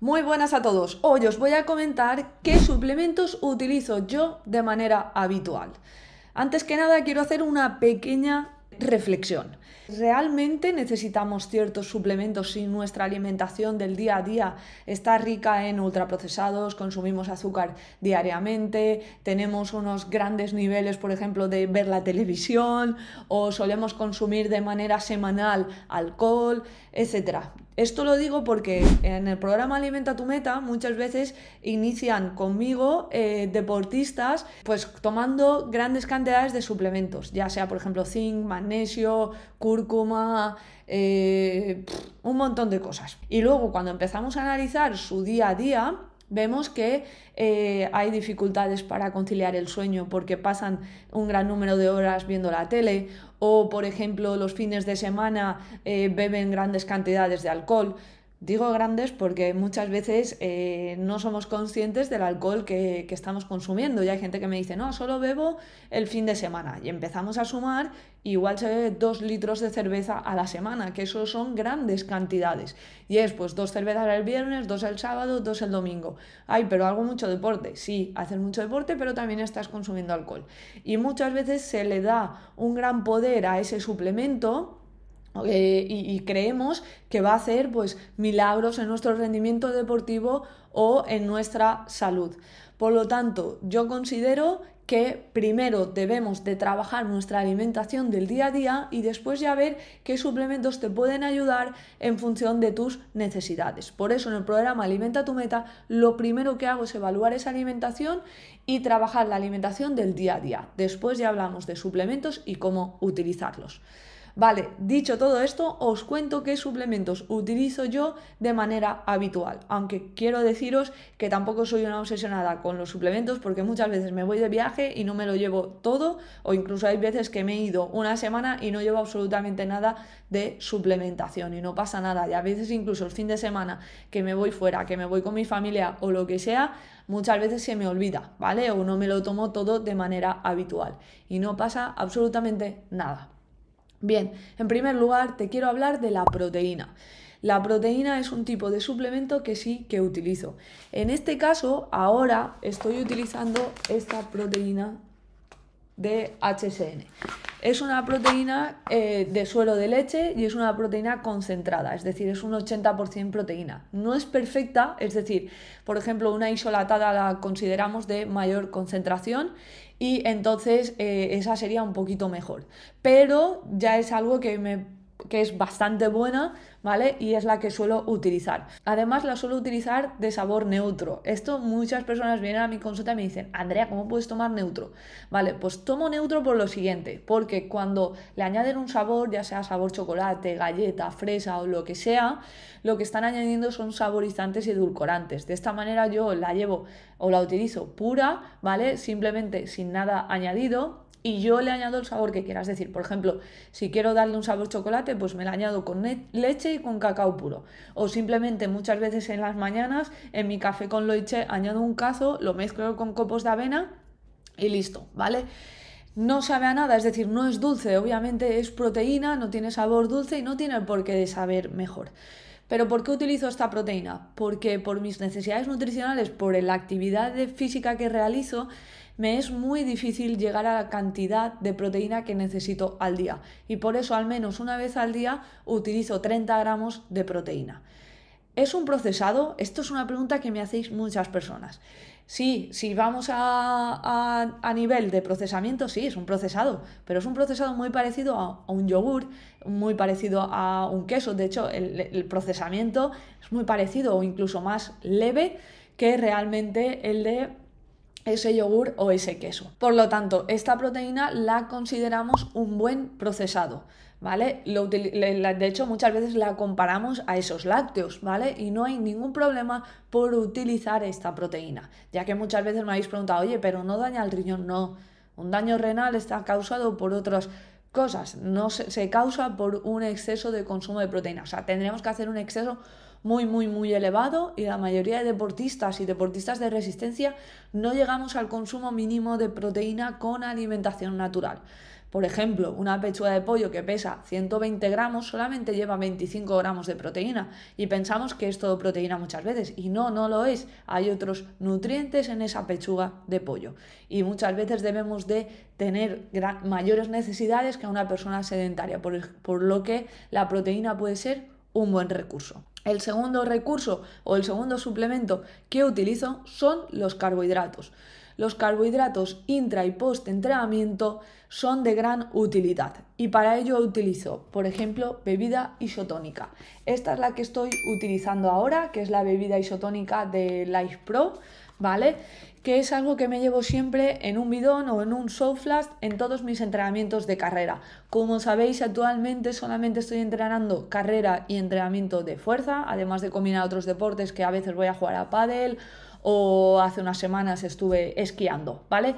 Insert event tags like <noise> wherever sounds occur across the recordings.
Muy buenas a todos. Hoy os voy a comentar qué suplementos utilizo yo de manera habitual. Antes que nada quiero hacer una pequeña reflexión. ¿Realmente necesitamos ciertos suplementos si nuestra alimentación del día a día está rica en ultraprocesados, consumimos azúcar diariamente, tenemos unos grandes niveles, por ejemplo, de ver la televisión o solemos consumir de manera semanal alcohol, etcétera? Esto lo digo porque en el programa Alimenta tu meta muchas veces inician conmigo eh, deportistas pues tomando grandes cantidades de suplementos, ya sea por ejemplo zinc, magnesio, cúrcuma, eh, un montón de cosas. Y luego cuando empezamos a analizar su día a día, Vemos que eh, hay dificultades para conciliar el sueño porque pasan un gran número de horas viendo la tele o, por ejemplo, los fines de semana eh, beben grandes cantidades de alcohol. Digo grandes porque muchas veces eh, no somos conscientes del alcohol que, que, estamos consumiendo. Y hay gente que me dice, no, solo bebo el fin de semana. Y empezamos a sumar, igual se bebe dos litros de cerveza a la semana, que eso son grandes cantidades. Y es pues dos cervezas el viernes, dos el sábado, dos el domingo. Ay, pero hago mucho deporte. Sí, haces mucho deporte, pero también estás consumiendo alcohol. Y muchas veces se le da un gran poder a ese suplemento eh, y, creemos que va a hacer pues milagros en nuestro rendimiento deportivo o en nuestra salud. Por lo tanto, yo considero que primero debemos de trabajar nuestra alimentación del día a día y después ya ver qué suplementos te pueden ayudar en función de tus necesidades. Por eso en el programa Alimenta tu meta, lo primero que hago es evaluar esa alimentación y trabajar la alimentación del día a día. Después ya hablamos de suplementos y cómo utilizarlos. Vale, dicho todo esto, os cuento qué suplementos utilizo yo de manera habitual, aunque quiero deciros que tampoco soy una obsesionada con los suplementos porque muchas veces me voy de viaje y no me lo llevo todo o incluso hay veces que me he ido una semana y no llevo absolutamente nada de suplementación y no pasa nada y a veces incluso el fin de semana que me voy fuera, que me voy con mi familia o lo que sea, muchas veces se me olvida, ¿vale? O no me lo tomo todo de manera habitual y no pasa absolutamente nada. Bien, en primer lugar te quiero hablar de la proteína. La proteína es un tipo de suplemento que sí que utilizo. En este caso, ahora estoy utilizando esta proteína de HSN. Es una proteína eh, de suelo de leche y es una proteína concentrada, es decir, es un 80% proteína. No es perfecta, es decir, por ejemplo, una isolatada la consideramos de mayor concentración y entonces eh, esa sería un poquito mejor. Pero ya es algo que me que es bastante buena, ¿vale? Y es la que suelo utilizar. Además, la suelo utilizar de sabor neutro. Esto muchas personas vienen a mi consulta y me dicen, Andrea, ¿cómo puedes tomar neutro? Vale, pues tomo neutro por lo siguiente, porque cuando le añaden un sabor, ya sea sabor chocolate, galleta, fresa o lo que sea, lo que están añadiendo son saborizantes y edulcorantes. De esta manera yo la llevo o la utilizo pura, ¿vale? Simplemente sin nada añadido y yo le añado el sabor que quieras decir, por ejemplo, si quiero darle un sabor chocolate, pues me la añado con leche y con cacao puro. O simplemente muchas veces en las mañanas, en mi café con leche, añado un cazo, lo mezclo con copos de avena y listo, ¿vale? No sabe a nada, es decir, no es dulce, obviamente es proteína, no tiene sabor dulce y no tiene por qué de saber mejor. ¿Pero por qué utilizo esta proteína? Porque por mis necesidades nutricionales, por la actividad física que realizo, me es muy difícil llegar a la cantidad de proteína que necesito al día. Y por eso al menos una vez al día utilizo 30 gramos de proteína. ¿Es un procesado? Esto es una pregunta que me hacéis muchas personas. Sí, si vamos a, nivel de procesamiento, sí, es un procesado, pero es un procesado muy parecido a, un yogur, muy parecido a un queso. De hecho, el, el, procesamiento es muy parecido o incluso más leve que realmente el de ese yogur o ese queso. Por lo tanto, esta proteína la consideramos un buen procesado. ¿Vale? Lo de hecho, muchas veces la comparamos a esos lácteos, ¿vale? Y no hay ningún problema por utilizar esta proteína, ya que muchas veces me habéis preguntado, oye, pero no daña el riñón, no. Un daño renal está causado por otras cosas, no se, causa por un exceso de consumo de proteína. O sea, tendremos que hacer un exceso muy, muy, muy elevado y la mayoría de deportistas y deportistas de resistencia no llegamos al consumo mínimo de proteína con alimentación natural. Por ejemplo, una pechuga de pollo que pesa 120 gramos solamente lleva 25 gramos de proteína y pensamos que es todo proteína muchas veces y no, no lo es. Hay otros nutrientes en esa pechuga de pollo y muchas veces debemos de tener mayores necesidades que una persona sedentaria, por, por lo que la proteína puede ser un buen recurso. El segundo recurso o el segundo suplemento que utilizo son los carbohidratos. Los carbohidratos intra y post entrenamiento son de gran utilidad y para ello utilizo, por ejemplo, bebida isotónica. Esta es la que estoy utilizando ahora, que es la bebida isotónica de Life Pro, ¿vale? que es algo que me llevo siempre en un bidón o en un soflast en todos mis entrenamientos de carrera. Como sabéis, actualmente solamente estoy entrenando carrera y entrenamiento de fuerza, además de combinar otros deportes que a veces voy a jugar a pádel o hace unas semanas estuve esquiando, ¿vale?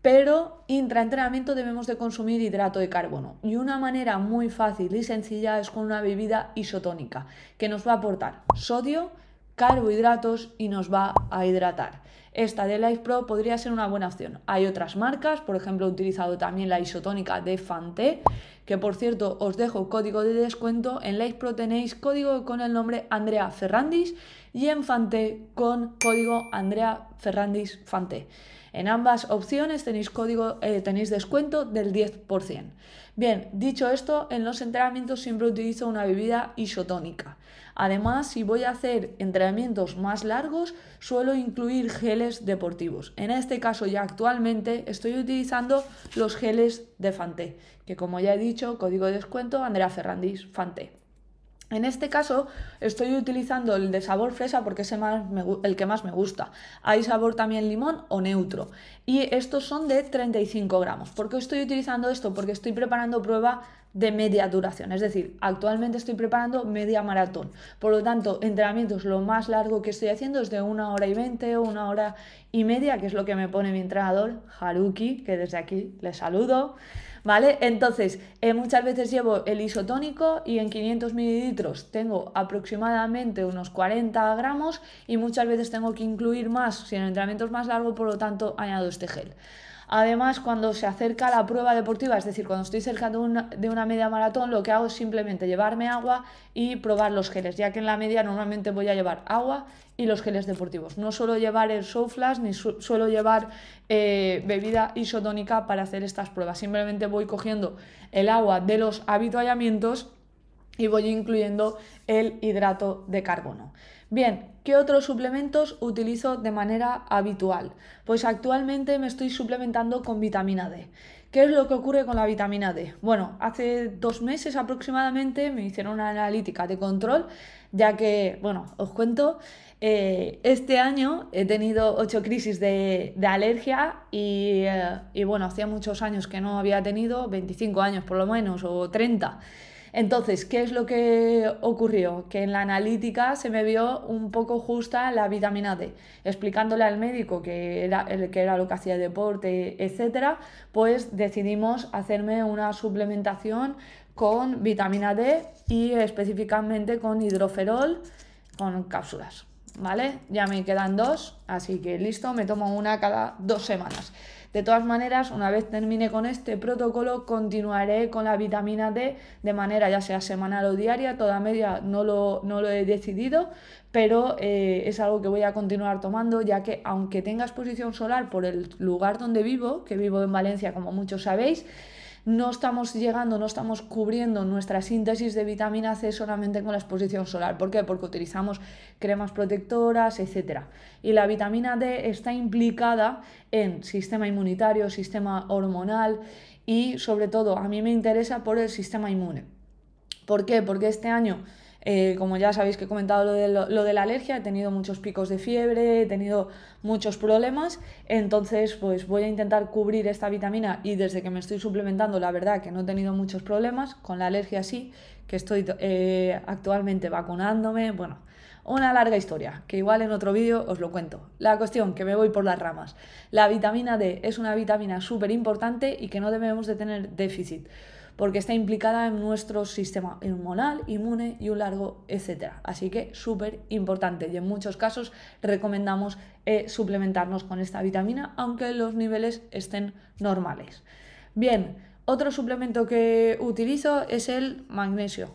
pero intraentrenamiento debemos de consumir hidrato de carbono y una manera muy fácil y sencilla es con una bebida isotónica que nos va a aportar sodio, carbohidratos y nos va a hidratar esta de Life Pro podría ser una buena opción. Hay otras marcas, por ejemplo, he utilizado también la isotónica de Fante, que por cierto os dejo código de descuento. En Life Pro tenéis código con el nombre Andrea Ferrandis y en Fante con código Andrea Ferrandis Fante. En ambas opciones tenéis código, eh, tenéis descuento del 10%. Bien, dicho esto, en los entrenamientos siempre utilizo una bebida isotónica. Además, si voy a hacer entrenamientos más largos, suelo incluir geles deportivos. En este caso, ya actualmente estoy utilizando los geles de Fante, que como ya he dicho, código de descuento Andrea Ferrandis Fante. En este caso estoy utilizando el de sabor fresa porque es el, que más me gusta. Hay sabor también limón o neutro. Y estos son de 35 gramos. ¿Por qué estoy utilizando esto? Porque estoy preparando prueba de media duración. Es decir, actualmente estoy preparando media maratón. Por lo tanto, entrenamientos lo más largo que estoy haciendo es de una hora y veinte o una hora y media, que es lo que me pone mi entrenador, Haruki, que desde aquí le saludo. ¿Vale? Entonces, eh, muchas veces llevo el isotónico y en 500 mililitros tengo aproximadamente unos 40 gramos y muchas veces tengo que incluir más si el entrenamiento es más largo, por lo tanto, añado este gel. Además, cuando se acerca la prueba deportiva, es decir, cuando estoy cerca de una, media maratón, lo que hago es simplemente llevarme agua y probar los geles, ya que en la media normalmente voy a llevar agua y los geles deportivos. No suelo llevar el soflas ni suelo llevar eh, bebida isotónica para hacer estas pruebas. Simplemente voy cogiendo el agua de los habituallamientos y voy incluyendo el hidrato de carbono. Bien, ¿qué otros suplementos utilizo de manera habitual? Pues actualmente me estoy suplementando con vitamina D. ¿Qué es lo que ocurre con la vitamina D? Bueno, hace dos meses aproximadamente me hicieron una analítica de control, ya que, bueno, os cuento, eh, este año he tenido ocho crisis de, de alergia y, eh, y, bueno, hacía muchos años que no había tenido, 25 años por lo menos, o 30. Entonces, ¿qué es lo que ocurrió? Que en la analítica se me vio un poco justa la vitamina D. Explicándole al médico que era, que era lo que hacía deporte, etc., pues decidimos hacerme una suplementación con vitamina D y específicamente con hidroferol con cápsulas. ¿vale? Ya me quedan dos, así que listo, me tomo una cada dos semanas. De todas maneras, una vez termine con este protocolo, continuaré con la vitamina D de manera ya sea semanal o diaria, toda media no lo, he decidido, pero eh, es algo que voy a continuar tomando, ya que aunque tenga exposición solar por el lugar donde vivo, que vivo en Valencia como muchos sabéis, no estamos llegando, no estamos cubriendo nuestra síntesis de vitamina C solamente con la exposición solar. ¿Por qué? Porque utilizamos cremas protectoras, etc. Y la vitamina D está implicada en sistema inmunitario, sistema hormonal y sobre todo a mí me interesa por el sistema inmune. ¿Por qué? Porque este año eh, como ya sabéis que he comentado lo de, la alergia, he tenido muchos picos de fiebre, he tenido muchos problemas, entonces pues voy a intentar cubrir esta vitamina y desde que me estoy suplementando, la verdad que no he tenido muchos problemas, con la alergia sí, que estoy eh, actualmente vacunándome, bueno, una larga historia, que igual en otro vídeo os lo cuento. La cuestión, que me voy por las ramas. La vitamina D es una vitamina súper importante y que no debemos de tener déficit porque está implicada en nuestro sistema hormonal, inmune y un largo etcétera. Así que súper importante y en muchos casos recomendamos eh, suplementarnos con esta vitamina aunque los niveles estén normales. Bien, otro suplemento que utilizo es el magnesio,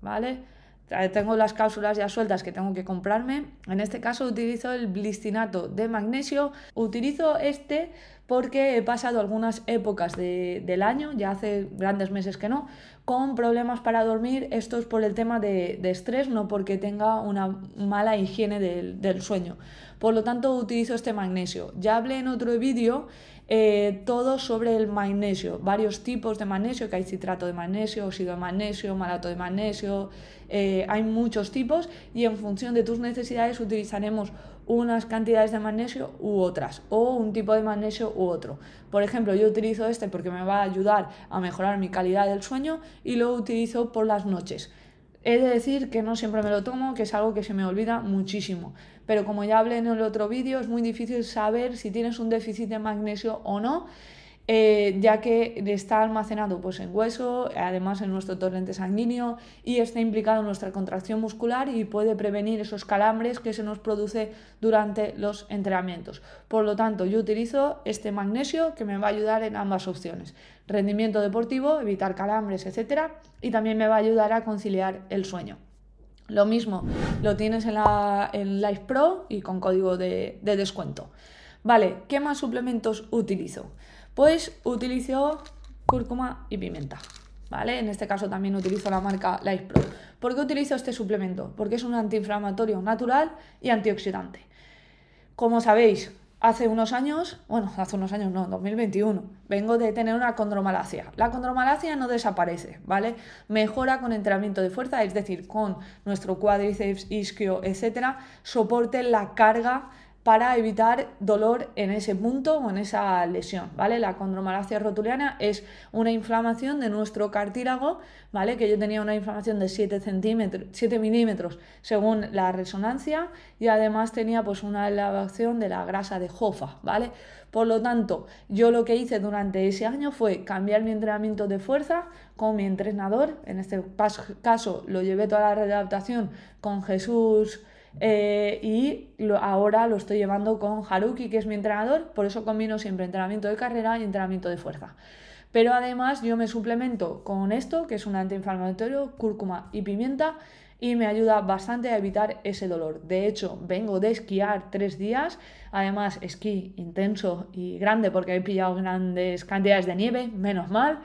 ¿vale? Eh, tengo las cápsulas ya sueltas que tengo que comprarme. En este caso utilizo el blistinato de magnesio. Utilizo este porque he pasado algunas épocas del año, ya hace grandes meses que no, con problemas para dormir. Esto es por el tema de, estrés, no porque tenga una mala higiene del, sueño. Por lo tanto, utilizo este magnesio. Ya hablé en otro vídeo eh, todo sobre el magnesio, varios tipos de magnesio, que hay citrato de magnesio, óxido de magnesio, malato de magnesio, eh, hay muchos tipos y en función de tus necesidades utilizaremos unas cantidades de magnesio u otras, o un tipo de magnesio u otro. Por ejemplo, yo utilizo este porque me va a ayudar a mejorar mi calidad del sueño y lo utilizo por las noches. He de decir que no siempre me lo tomo, que es algo que se me olvida muchísimo. Pero como ya hablé en el otro vídeo, es muy difícil saber si tienes un déficit de magnesio o no. Eh, ya que está almacenado pues, en hueso, además en nuestro torrente sanguíneo y está implicado en nuestra contracción muscular y puede prevenir esos calambres que se nos produce durante los entrenamientos. Por lo tanto, yo utilizo este magnesio que me va a ayudar en ambas opciones. Rendimiento deportivo, evitar calambres, etcétera, Y también me va a ayudar a conciliar el sueño. Lo mismo, lo tienes en, la, Life Pro y con código de, de descuento. Vale, ¿qué más suplementos utilizo? pues utilizo cúrcuma y pimienta. ¿Vale? En este caso también utilizo la marca Life Pro. ¿Por qué utilizo este suplemento? Porque es un antiinflamatorio natural y antioxidante. Como sabéis, hace unos años, bueno, hace unos años no, 2021, vengo de tener una condromalacia. La condromalacia no desaparece, ¿vale? Mejora con entrenamiento de fuerza, es decir, con nuestro cuádriceps, isquio, etcétera, soporte la carga para evitar dolor en ese punto o en esa lesión, ¿vale? La condromalacia rotuliana es una inflamación de nuestro cartílago, ¿vale? Que yo tenía una inflamación de 7 7 milímetros según la resonancia y además tenía pues una elevación de la grasa de Jofa, ¿vale? Por lo tanto, yo lo que hice durante ese año fue cambiar mi entrenamiento de fuerza con mi entrenador, en este caso lo llevé toda la readaptación con Jesús eh, y lo, ahora lo estoy llevando con Haruki, que es mi entrenador, por eso combino siempre entrenamiento de carrera y entrenamiento de fuerza. Pero además yo me suplemento con esto, que es un antiinflamatorio, cúrcuma y pimienta, y me ayuda bastante a evitar ese dolor. De hecho, vengo de esquiar tres días, además esquí intenso y grande porque he pillado grandes cantidades de nieve, menos mal,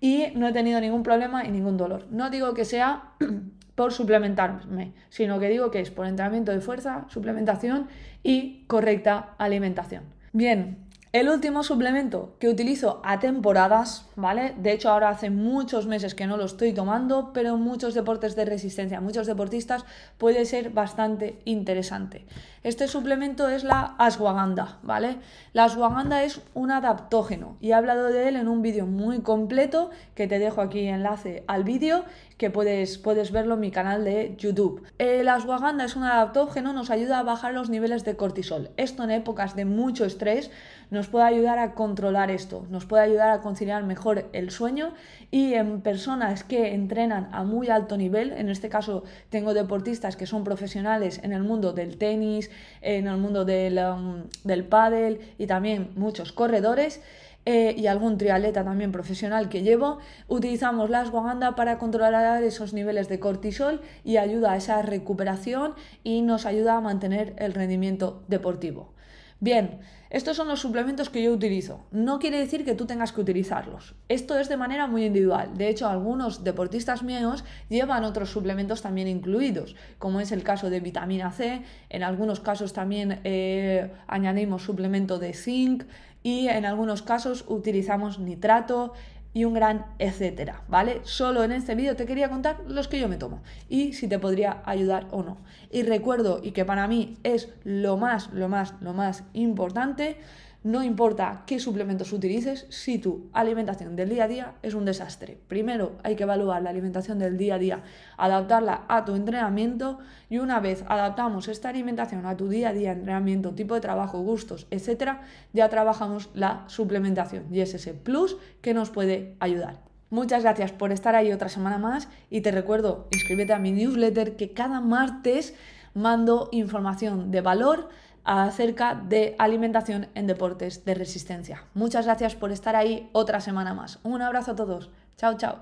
y no he tenido ningún problema y ningún dolor. No digo que sea <clears throat> por suplementarme, sino que digo que es por entrenamiento de fuerza, suplementación y correcta alimentación. Bien, el último suplemento que utilizo a temporadas, ¿vale? De hecho, ahora hace muchos meses que no lo estoy tomando, pero en muchos deportes de resistencia, muchos deportistas, puede ser bastante interesante. Este suplemento es la ashwagandha, ¿vale? La ashwagandha es un adaptógeno y he hablado de él en un vídeo muy completo que te dejo aquí enlace al vídeo que puedes, puedes verlo en mi canal de YouTube. La ashwagandha es un adaptógeno, nos ayuda a bajar los niveles de cortisol. Esto en épocas de mucho estrés nos nos puede ayudar a controlar esto, nos puede ayudar a conciliar mejor el sueño y en personas que entrenan a muy alto nivel, en este caso tengo deportistas que son profesionales en el mundo del tenis, en el mundo del, um, del pádel y también muchos corredores, eh, y algún triatleta también profesional que llevo, utilizamos la ashwagandha para controlar esos niveles de cortisol y ayuda a esa recuperación y nos ayuda a mantener el rendimiento deportivo. Bien, estos son los suplementos que yo utilizo. No quiere decir que tú tengas que utilizarlos. Esto es de manera muy individual. De hecho, algunos deportistas míos llevan otros suplementos también incluidos, como es el caso de vitamina C. En algunos casos también eh, añadimos suplemento de zinc y en algunos casos utilizamos nitrato y un gran etcétera, ¿vale? Solo en este vídeo te quería contar los que yo me tomo y si te podría ayudar o no. Y recuerdo, y que para mí es lo más, lo más, lo más importante, no importa qué suplementos utilices, si tu alimentación del día a día es un desastre. Primero hay que evaluar la alimentación del día a día, adaptarla a tu entrenamiento y una vez adaptamos esta alimentación a tu día a día, entrenamiento, tipo de trabajo, gustos, etcétera, ya trabajamos la suplementación y es ese plus que nos puede ayudar. Muchas gracias por estar ahí otra semana más y te recuerdo, inscríbete a mi newsletter que cada martes mando información de valor acerca de alimentación en deportes de resistencia. Muchas gracias por estar ahí otra semana más. Un abrazo a todos. Chao, chao.